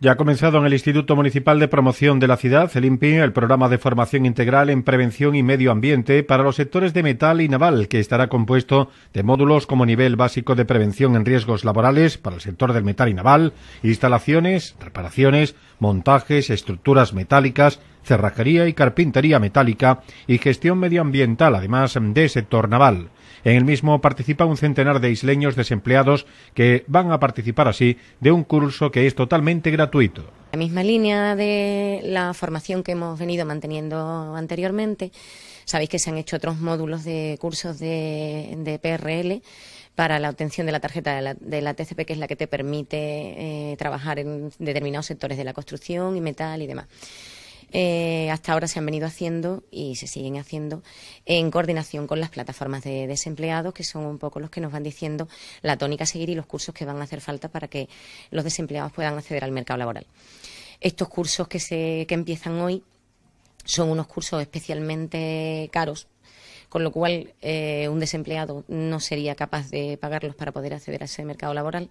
Ya ha comenzado en el Instituto Municipal de Promoción de la Ciudad, el INPI, el programa de formación integral en prevención y medio ambiente para los sectores de metal y naval, que estará compuesto de módulos como nivel básico de prevención en riesgos laborales para el sector del metal y naval, instalaciones, reparaciones, montajes, estructuras metálicas, cerrajería y carpintería metálica y gestión medioambiental, además de sector naval. En el mismo participa un centenar de isleños desempleados que van a participar así de un curso que es totalmente gratuito. La misma línea de la formación que hemos venido manteniendo anteriormente, sabéis que se han hecho otros módulos de cursos de, PRL para la obtención de la tarjeta de la, TCP, que es la que te permite eh, trabajar en determinados sectores de la construcción y metal y demás. Eh, hasta ahora se han venido haciendo y se siguen haciendo en coordinación con las plataformas de desempleados, que son un poco los que nos van diciendo la tónica a seguir y los cursos que van a hacer falta para que los desempleados puedan acceder al mercado laboral. Estos cursos que, se, que empiezan hoy son unos cursos especialmente caros con lo cual eh, un desempleado no sería capaz de pagarlos para poder acceder a ese mercado laboral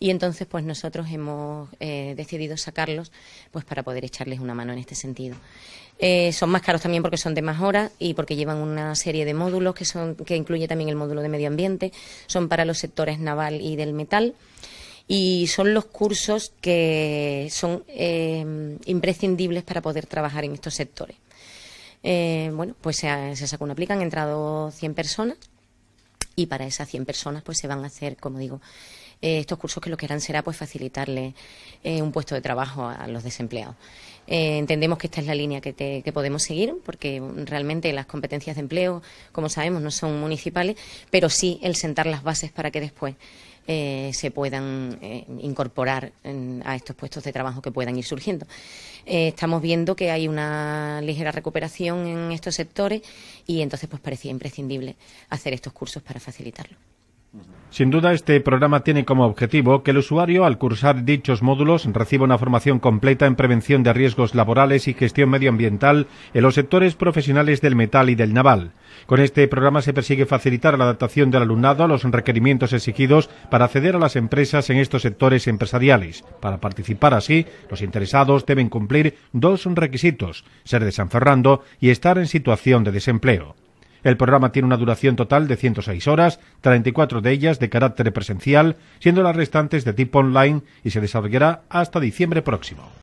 y entonces pues nosotros hemos eh, decidido sacarlos pues para poder echarles una mano en este sentido. Eh, son más caros también porque son de más horas y porque llevan una serie de módulos que son que incluye también el módulo de medio ambiente, son para los sectores naval y del metal y son los cursos que son imprescindibles para poder trabajar en estos sectores. Eh, bueno, pues se, se sacó una aplica, han entrado 100 personas y para esas 100 personas pues se van a hacer, como digo, eh, estos cursos que lo que harán será pues facilitarle eh, un puesto de trabajo a, los desempleados. entendemos que esta es la línea que, que, podemos seguir, porque realmente las competencias de empleo, como sabemos, no son municipales, pero sí el sentar las bases para que después eh, se puedan eh, incorporar a estos puestos de trabajo que puedan ir surgiendo. Eh, estamos viendo que hay una ligera recuperación en estos sectores y entonces pues parecía imprescindible hacer estos cursos para facilitarlo. Sin duda, este programa tiene como objetivo que el usuario, al cursar dichos módulos, reciba una formación completa en prevención de riesgos laborales y gestión medioambiental en los sectores profesionales del metal y del naval. Con este programa se persigue facilitar la adaptación del alumnado a los requerimientos exigidos para acceder a las empresas en estos sectores empresariales. Para participar así, los interesados deben cumplir dos requisitos, ser de San Fernando y estar en situación de desempleo. El programa tiene una duración total de 106 horas, 34 de ellas de carácter presencial, siendo las restantes de tipo online y se desarrollará hasta diciembre próximo.